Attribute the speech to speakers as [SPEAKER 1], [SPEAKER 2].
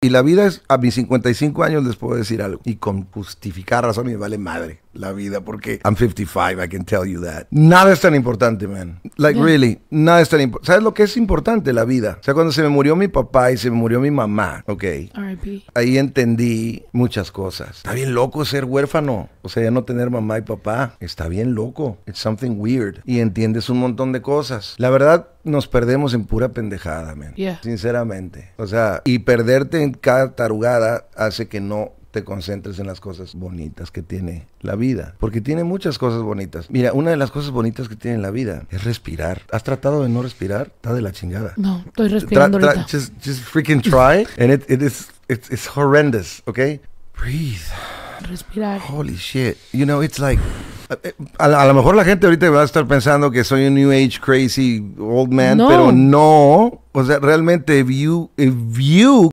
[SPEAKER 1] Y la vida es, a mis 55 años les puedo decir algo. Y con justificar razón me vale madre la vida porque I'm 55, I can tell you that. Nada es tan importante, man. Like mm. really, nada es tan importante. ¿Sabes lo que es importante la vida? O sea, cuando se me murió mi papá y se me murió mi mamá, ok. Ahí entendí muchas cosas. Está bien loco ser huérfano, o sea, ya no tener mamá y papá. Está bien loco. It's something weird y entiendes un montón de cosas. La verdad nos perdemos en pura pendejada, man. Sinceramente. O sea, y perderte en cada tarugada hace que no concentres en las cosas bonitas que tiene la vida. Porque tiene muchas cosas bonitas. Mira, una de las cosas bonitas que tiene la vida es respirar. ¿Has tratado de no respirar? Está de la chingada. No, estoy respirando ahorita. Just, freaking try. And it, is, it's, horrendous, okay?
[SPEAKER 2] Breathe. Respirar.
[SPEAKER 1] Holy shit. You know, it's like... A, lo mejor la gente ahorita va a estar pensando que soy un New Age crazy old man, pero no. O sea, realmente, if you, if you